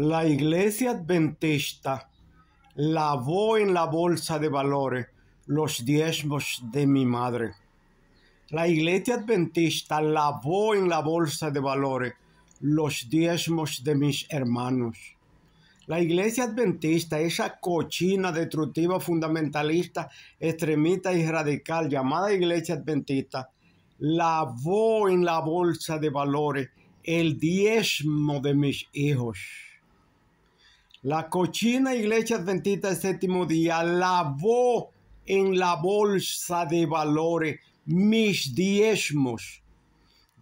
La iglesia adventista lavó en la bolsa de valores los diezmos de mi madre. La iglesia adventista lavó en la bolsa de valores los diezmos de mis hermanos. La iglesia adventista, esa cochina destructiva, fundamentalista, extremista y radical llamada iglesia adventista, lavó en la bolsa de valores el diezmo de mis hijos. La cochina iglesia adventista del séptimo día lavó en la bolsa de valores mis diezmos.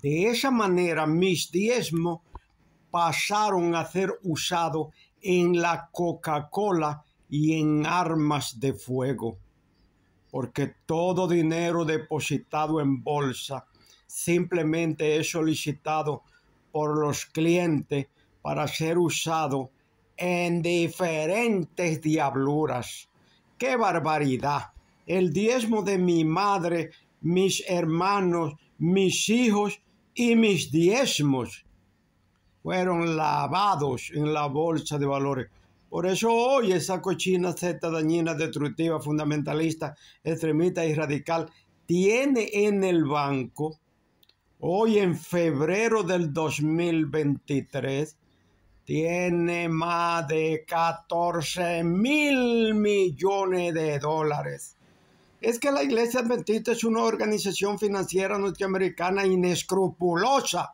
De esa manera, mis diezmos pasaron a ser usados en la Coca-Cola y en armas de fuego, porque todo dinero depositado en bolsa simplemente es solicitado por los clientes para ser usado en diferentes diabluras. ¡Qué barbaridad! El diezmo de mi madre, mis hermanos, mis hijos y mis diezmos fueron lavados en la bolsa de valores. Por eso hoy esa cochina zeta dañina, destructiva, fundamentalista, extremista y radical tiene en el banco, hoy en febrero del 2023, tiene más de 14 mil millones de dólares. Es que la Iglesia Adventista es una organización financiera norteamericana inescrupulosa